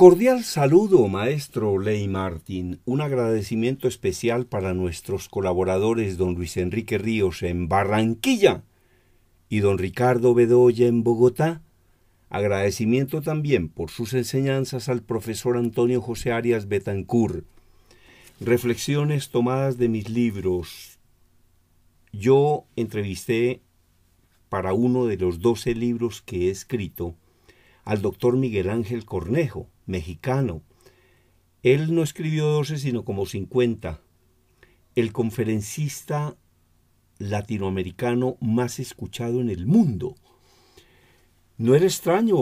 Cordial saludo, maestro Ley Martín. Un agradecimiento especial para nuestros colaboradores don Luis Enrique Ríos en Barranquilla y don Ricardo Bedoya en Bogotá. Agradecimiento también por sus enseñanzas al profesor Antonio José Arias Betancur. Reflexiones tomadas de mis libros. Yo entrevisté para uno de los doce libros que he escrito al doctor Miguel Ángel Cornejo, mexicano. Él no escribió 12, sino como 50. El conferencista latinoamericano más escuchado en el mundo. No era extraño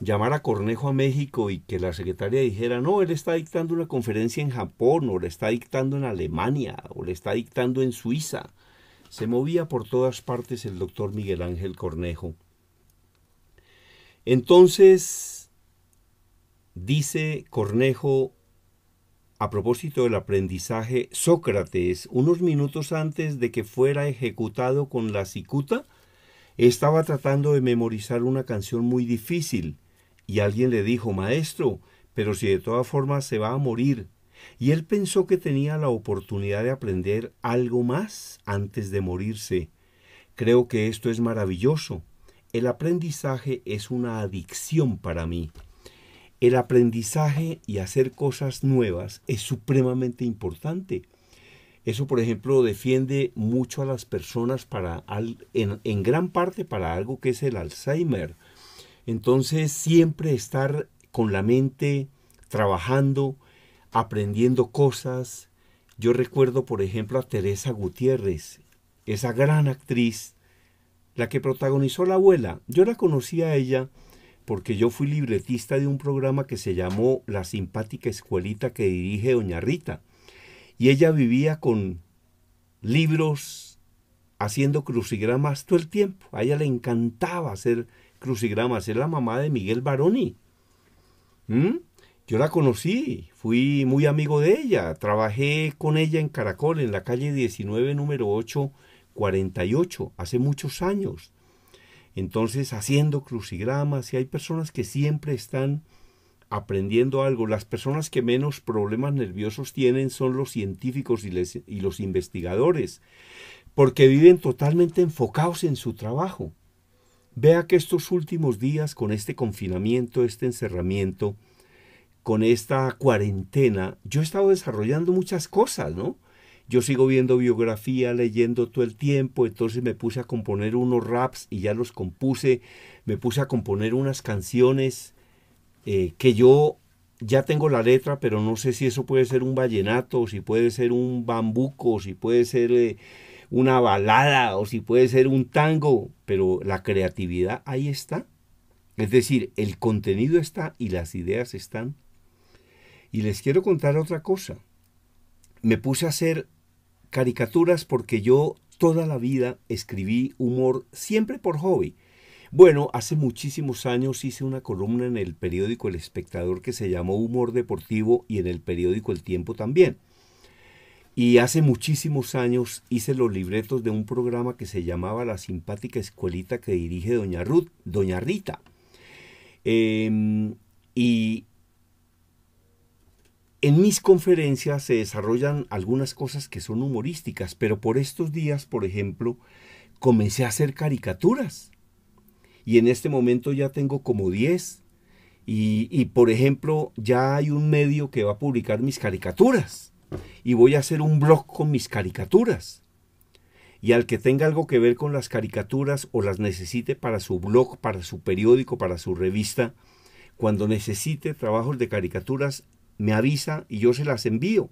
llamar a Cornejo a México y que la secretaria dijera, no, él está dictando una conferencia en Japón, o le está dictando en Alemania, o le está dictando en Suiza. Se movía por todas partes el doctor Miguel Ángel Cornejo. Entonces, dice Cornejo, a propósito del aprendizaje, Sócrates, unos minutos antes de que fuera ejecutado con la cicuta, estaba tratando de memorizar una canción muy difícil, y alguien le dijo, Maestro, pero si de todas formas se va a morir, y él pensó que tenía la oportunidad de aprender algo más antes de morirse. Creo que esto es maravilloso. El aprendizaje es una adicción para mí. El aprendizaje y hacer cosas nuevas es supremamente importante. Eso, por ejemplo, defiende mucho a las personas para, en gran parte para algo que es el Alzheimer. Entonces, siempre estar con la mente trabajando, aprendiendo cosas. Yo recuerdo, por ejemplo, a Teresa Gutiérrez, esa gran actriz la que protagonizó la abuela. Yo la conocí a ella porque yo fui libretista de un programa que se llamó La simpática escuelita que dirige doña Rita. Y ella vivía con libros haciendo crucigramas todo el tiempo. A ella le encantaba hacer crucigramas. Es la mamá de Miguel Baroni. ¿Mm? Yo la conocí, fui muy amigo de ella, trabajé con ella en Caracol, en la calle 19, número 8, 48, hace muchos años. Entonces, haciendo crucigramas, y hay personas que siempre están aprendiendo algo. Las personas que menos problemas nerviosos tienen son los científicos y, los investigadores, porque viven totalmente enfocados en su trabajo. Vea que estos últimos días, con este confinamiento, este encerramiento, con esta cuarentena, yo he estado desarrollando muchas cosas, ¿no? yo sigo viendo biografía, leyendo todo el tiempo, entonces me puse a componer unos raps y ya los compuse, me puse a componer unas canciones eh, que yo ya tengo la letra, pero no sé si eso puede ser un vallenato, si puede ser un bambuco, si puede ser eh, una balada, o si puede ser un tango, pero la creatividad ahí está. Es decir, el contenido está y las ideas están. Y les quiero contar otra cosa. Me puse a hacer Caricaturas porque yo toda la vida escribí humor siempre por hobby. Bueno, hace muchísimos años hice una columna en el periódico El Espectador que se llamó Humor Deportivo y en el periódico El Tiempo también. Y hace muchísimos años hice los libretos de un programa que se llamaba La simpática escuelita que dirige doña Ruth, doña Rita. Em, y en mis conferencias se desarrollan algunas cosas que son humorísticas, pero por estos días, por ejemplo, comencé a hacer caricaturas. Y en este momento ya tengo como 10. Y, y, por ejemplo, ya hay un medio que va a publicar mis caricaturas. Y voy a hacer un blog con mis caricaturas. Y al que tenga algo que ver con las caricaturas o las necesite para su blog, para su periódico, para su revista, cuando necesite trabajos de caricaturas, me avisa y yo se las envío.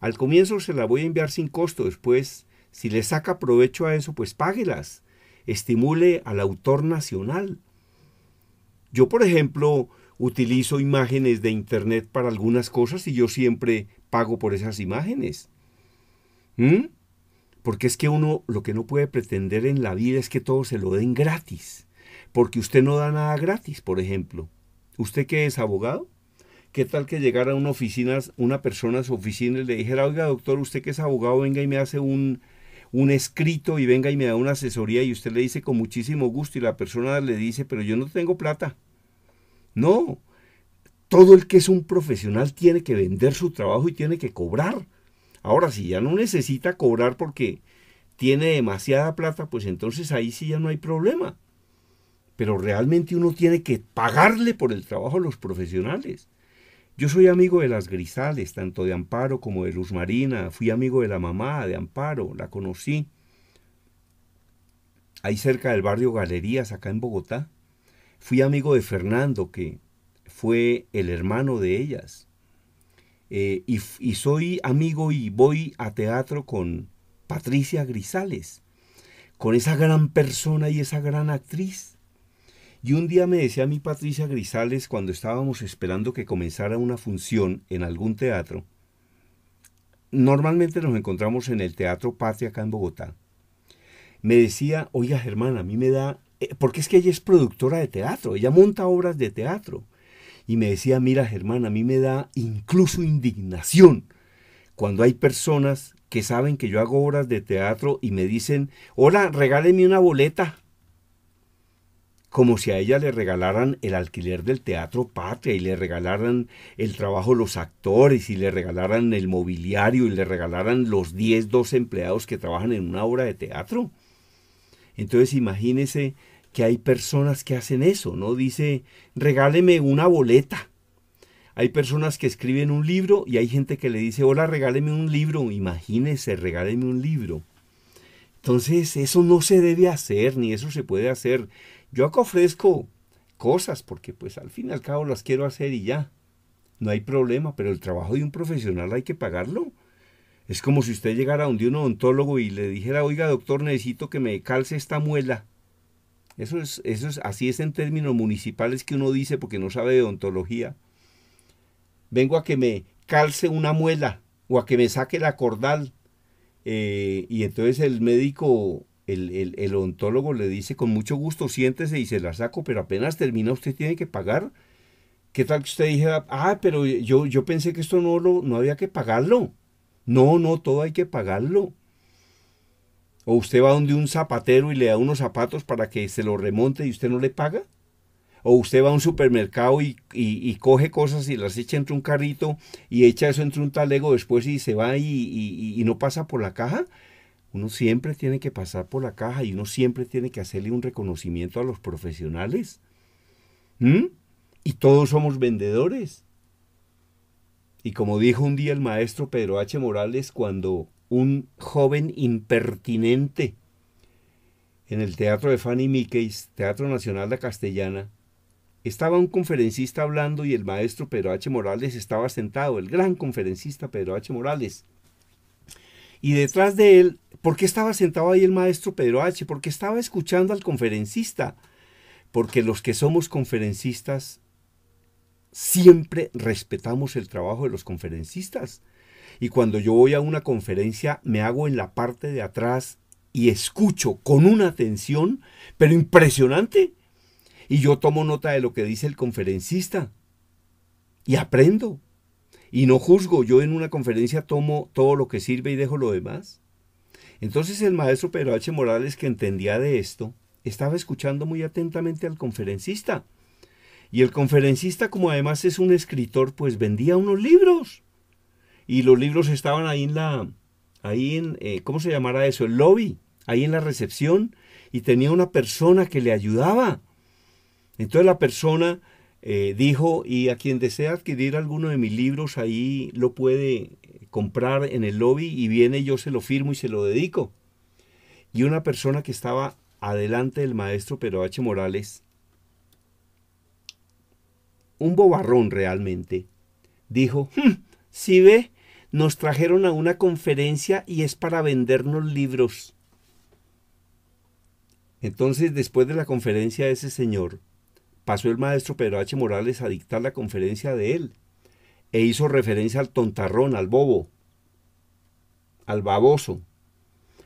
Al comienzo se las voy a enviar sin costo, después, si le saca provecho a eso, pues páguelas. Estimule al autor nacional. Yo, por ejemplo, utilizo imágenes de Internet para algunas cosas y yo siempre pago por esas imágenes. ¿Mm? Porque es que uno lo que no puede pretender en la vida es que todo se lo den gratis. Porque usted no da nada gratis, por ejemplo. ¿Usted que es abogado? ¿Qué tal que llegara a una oficina, una persona a su oficina y le dijera, oiga doctor, usted que es abogado, venga y me hace un, un escrito y venga y me da una asesoría y usted le dice con muchísimo gusto y la persona le dice, pero yo no tengo plata. No, todo el que es un profesional tiene que vender su trabajo y tiene que cobrar. Ahora, si ya no necesita cobrar porque tiene demasiada plata, pues entonces ahí sí ya no hay problema. Pero realmente uno tiene que pagarle por el trabajo a los profesionales. Yo soy amigo de las Grisales, tanto de Amparo como de Luz Marina. Fui amigo de la mamá de Amparo, la conocí. Ahí cerca del barrio Galerías, acá en Bogotá. Fui amigo de Fernando, que fue el hermano de ellas. Eh, y soy amigo y voy a teatro con Patricia Grisales, con esa gran persona y esa gran actriz y un día me decía a Patricia Grisales cuando estábamos esperando que comenzara una función en algún teatro. Normalmente nos encontramos en el Teatro Patria acá en Bogotá. Me decía, oiga Germán, a mí me da... Eh, porque es que ella es productora de teatro, ella monta obras de teatro. Y me decía, mira Germán, a mí me da incluso indignación cuando hay personas que saben que yo hago obras de teatro y me dicen, hola, regáleme una boleta como si a ella le regalaran el alquiler del Teatro Patria y le regalaran el trabajo los actores y le regalaran el mobiliario y le regalaran los 10, 12 empleados que trabajan en una obra de teatro. Entonces imagínese que hay personas que hacen eso, ¿no? Dice, regáleme una boleta. Hay personas que escriben un libro y hay gente que le dice, hola, regáleme un libro. Imagínese, regáleme un libro. Entonces, eso no se debe hacer, ni eso se puede hacer. Yo acá ofrezco cosas porque pues al fin y al cabo las quiero hacer y ya. No hay problema, pero el trabajo de un profesional hay que pagarlo. Es como si usted llegara a un, de un odontólogo y le dijera, oiga doctor, necesito que me calce esta muela. Eso es, eso es, así es en términos municipales que uno dice porque no sabe de odontología. Vengo a que me calce una muela o a que me saque la cordal. Eh, y entonces el médico el, el, le dice con mucho gusto, siéntese y se la saco, pero apenas termina usted tiene que pagar. ¿Qué tal que usted dijera, ah, pero yo, yo pensé que esto no, lo, no había que pagarlo? No, no, todo hay que pagarlo. O usted va donde un zapatero y le da unos zapatos para que se lo remonte y usted no le paga. O usted va a un supermercado y, coge cosas y las echa entre un carrito y echa eso entre un talego después y se va y, y no pasa por la caja uno siempre tiene que pasar por la caja y uno siempre tiene que hacerle un reconocimiento a los profesionales. Y todos somos vendedores. Y como dijo un día el maestro Pedro H. Morales, cuando un joven impertinente en el Teatro de Fanny Miquel, Teatro Nacional La Castellana, estaba un conferencista hablando y el maestro Pedro H. Morales estaba sentado, el gran conferencista Pedro H. Morales. Y detrás de él ¿Por qué estaba sentado ahí el maestro Pedro H? ¿Por estaba escuchando al conferencista? Porque los que somos conferencistas siempre respetamos el trabajo de los conferencistas. Y cuando yo voy a una conferencia me hago en la parte de atrás y escucho con una atención, pero impresionante. Y yo tomo nota de lo que dice el conferencista y aprendo. Y no juzgo, yo en una conferencia tomo todo lo que sirve y dejo lo demás. Entonces el maestro Pedro H. Morales, que entendía de esto, estaba escuchando muy atentamente al conferencista. Y el conferencista, como además es un escritor, pues vendía unos libros. Y los libros estaban ahí en la, ahí en, eh, ¿cómo se llamará eso? El lobby, ahí en la recepción. Y tenía una persona que le ayudaba. Entonces la persona eh, dijo, y a quien desea adquirir alguno de mis libros, ahí lo puede comprar en el lobby y viene yo se lo firmo y se lo dedico. Y una persona que estaba adelante del maestro Pedro H. Morales, un bobarrón realmente, dijo, hmm, si ve, nos trajeron a una conferencia y es para vendernos libros. Entonces, después de la conferencia de ese señor, pasó el maestro Pedro H. Morales a dictar la conferencia de él e hizo referencia al tontarrón, al bobo, al baboso.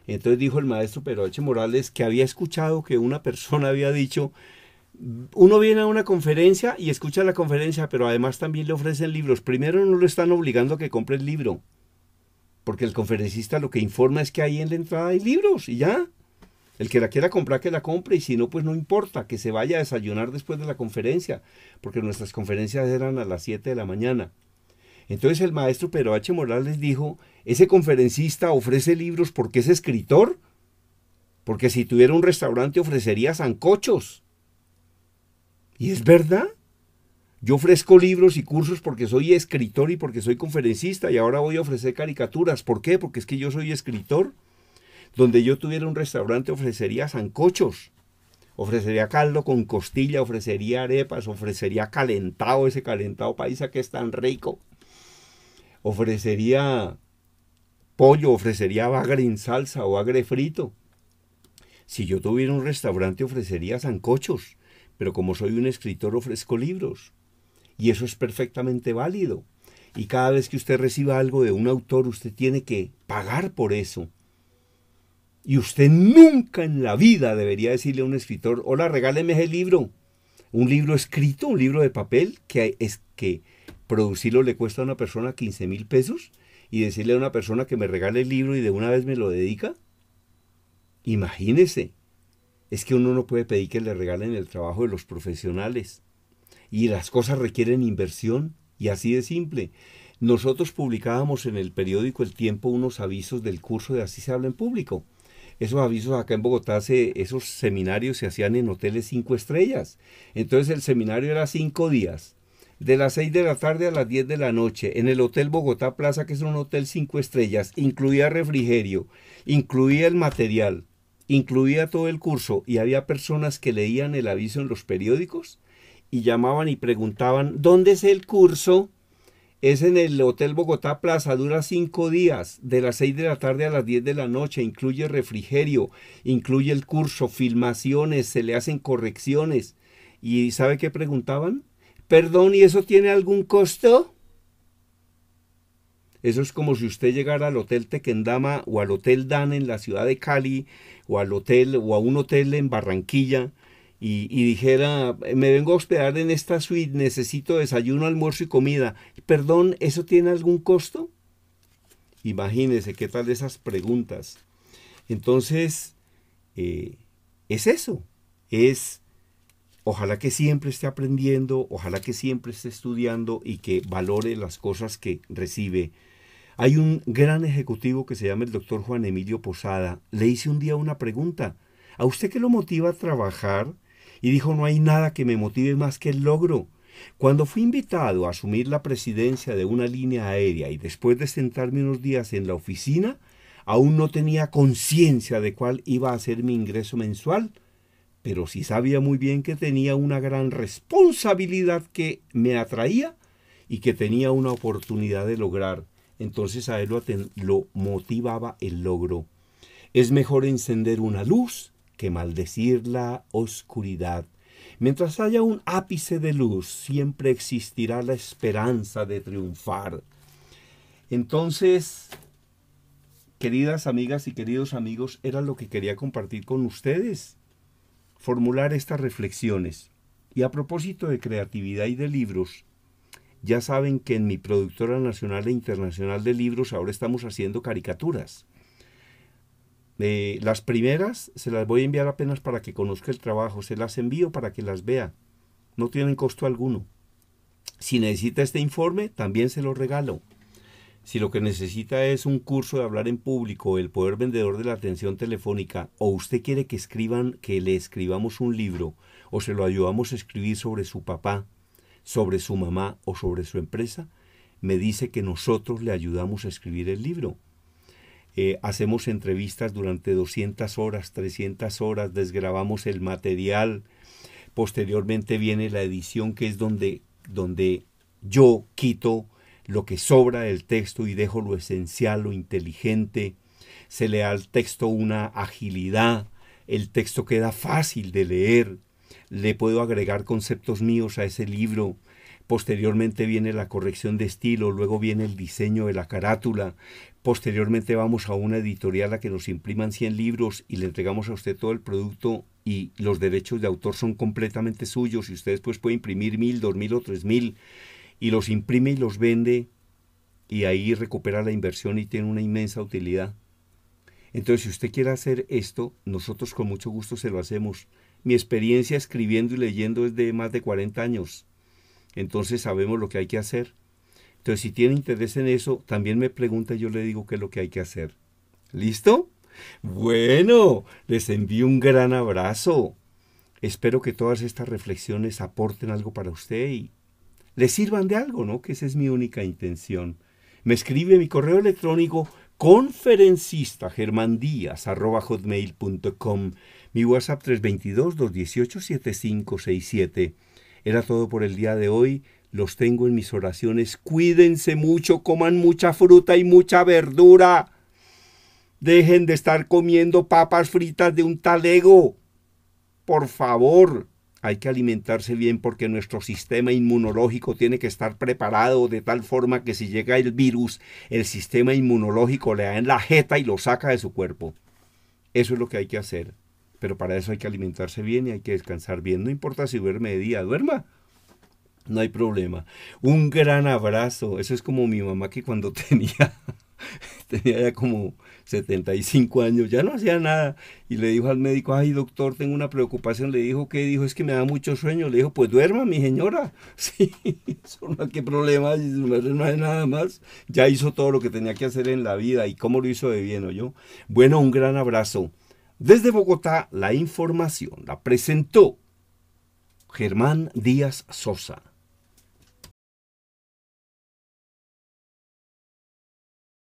Entonces dijo el maestro Peroche Morales que había escuchado que una persona había dicho, uno viene a una conferencia y escucha la conferencia, pero además también le ofrecen libros. Primero no lo están obligando a que compre el libro, porque el conferencista lo que informa es que ahí en la entrada hay libros y ya. El que la quiera comprar, que la compre, y si no, pues no importa, que se vaya a desayunar después de la conferencia, porque nuestras conferencias eran a las 7 de la mañana. Entonces el maestro Pedro H. Morales dijo, ese conferencista ofrece libros porque es escritor, porque si tuviera un restaurante ofrecería zancochos. Y es verdad. Yo ofrezco libros y cursos porque soy escritor y porque soy conferencista y ahora voy a ofrecer caricaturas. ¿Por qué? Porque es que yo soy escritor. Donde yo tuviera un restaurante ofrecería zancochos. Ofrecería caldo con costilla, ofrecería arepas, ofrecería calentado, ese calentado paisa que es tan rico ofrecería pollo, ofrecería bagre en salsa o bagre frito. Si yo tuviera un restaurante ofrecería zancochos, pero como soy un escritor ofrezco libros. Y eso es perfectamente válido. Y cada vez que usted reciba algo de un autor, usted tiene que pagar por eso. Y usted nunca en la vida debería decirle a un escritor, hola, regáleme ese libro. Un libro escrito, un libro de papel que, es, que producirlo le cuesta a una persona 15 mil pesos y decirle a una persona que me regale el libro y de una vez me lo dedica. Imagínese, es que uno no puede pedir que le regalen el trabajo de los profesionales. Y las cosas requieren inversión, y así de simple. Nosotros publicábamos en el periódico El Tiempo unos avisos del curso de Así se habla en público. Esos avisos acá en Bogotá, esos seminarios se hacían en hoteles cinco estrellas. Entonces el seminario era cinco días de las 6 de la tarde a las 10 de la noche en el Hotel Bogotá Plaza, que es un hotel 5 estrellas, incluía refrigerio, incluía el material, incluía todo el curso y había personas que leían el aviso en los periódicos y llamaban y preguntaban, ¿dónde es el curso? Es en el Hotel Bogotá Plaza, dura cinco días, de las 6 de la tarde a las 10 de la noche, incluye refrigerio, incluye el curso, filmaciones, se le hacen correcciones. ¿Y sabe qué preguntaban? Perdón, ¿y eso tiene algún costo? Eso es como si usted llegara al Hotel Tequendama o al Hotel Dan en la ciudad de Cali o al hotel o a un hotel en Barranquilla y, dijera, me vengo a hospedar en esta suite, necesito desayuno, almuerzo y comida. Perdón, ¿eso tiene algún costo? Imagínese qué tal esas preguntas. Entonces, eh, es eso, es ojalá que siempre esté aprendiendo, ojalá que siempre esté estudiando y que valore las cosas que recibe. Hay un gran ejecutivo que se llama el doctor Juan Emilio Posada. Le hice un día una pregunta. ¿A usted qué lo motiva a trabajar? Y dijo, no hay nada que me motive más que el logro. Cuando fui invitado a asumir la presidencia de una línea aérea y después de sentarme unos días en la oficina, aún no tenía conciencia de cuál iba a ser mi ingreso mensual pero sí sabía muy bien que tenía una gran responsabilidad que me atraía y que tenía una oportunidad de lograr. Entonces a él lo, lo motivaba el logro. Es mejor encender una luz que maldecir la oscuridad. Mientras haya un ápice de luz, siempre existirá la esperanza de triunfar. Entonces, queridas amigas y queridos amigos, era lo que quería compartir con ustedes formular estas reflexiones. Y a propósito de creatividad y de libros, ya saben que en mi productora nacional e internacional de libros ahora estamos haciendo caricaturas. Eh, las primeras se las voy a enviar apenas para que conozca el trabajo, se las envío para que las vea. No tienen costo alguno. Si necesita este informe, también se lo regalo. Si lo que necesita es un curso de hablar en público, el poder vendedor de la atención telefónica, o usted quiere que escriban, que le escribamos un libro, o se lo ayudamos a escribir sobre su papá, sobre su mamá o sobre su empresa, me dice que nosotros le ayudamos a escribir el libro. Eh, hacemos entrevistas durante 200 horas, 300 horas, desgrabamos el material. Posteriormente viene la edición que es donde, donde yo quito lo que sobra del texto y dejo lo esencial, lo inteligente. Se le da al texto una agilidad, el texto queda fácil de leer. Le puedo agregar conceptos míos a ese libro. Posteriormente viene la corrección de estilo, luego viene el diseño de la carátula. Posteriormente vamos a una editorial a que nos impriman 100 libros y le entregamos a usted todo el producto y los derechos de autor son completamente suyos y usted después puede imprimir mil, dos mil o tres mil y los imprime y los vende y ahí recupera la inversión y tiene una inmensa utilidad. Entonces, si usted quiere hacer esto, nosotros con mucho gusto se lo hacemos. Mi experiencia escribiendo y leyendo es de más de 40 años. Entonces sabemos lo que hay que hacer. Entonces, si tiene interés en eso, también me pregunta y yo le digo qué es lo que hay que hacer. ¿Listo? Bueno, les envío un gran abrazo. Espero que todas estas reflexiones aporten algo para usted y les sirvan de algo, ¿no? Que esa es mi única intención. Me escribe mi correo electrónico conferencista mi WhatsApp 322-218-7567. Era todo por el día de hoy. Los tengo en mis oraciones. Cuídense mucho, coman mucha fruta y mucha verdura. Dejen de estar comiendo papas fritas de un talego. Por favor hay que alimentarse bien porque nuestro sistema inmunológico tiene que estar preparado de tal forma que si llega el virus, el sistema inmunológico le da en la jeta y lo saca de su cuerpo. Eso es lo que hay que hacer. Pero para eso hay que alimentarse bien y hay que descansar bien. No importa si duerme de día, duerma. No hay problema. Un gran abrazo. Eso es como mi mamá que cuando tenía tenía ya como 75 años, ya no hacía nada. Y le dijo al médico, ay doctor, tengo una preocupación. Le dijo, ¿qué? Dijo, es que me da mucho sueño. Le dijo, pues duerma, mi señora. Sí, no qué problema, no hay nada más. Ya hizo todo lo que tenía que hacer en la vida y cómo lo hizo de bien, yo Bueno, un gran abrazo. Desde Bogotá, la información la presentó Germán Díaz Sosa.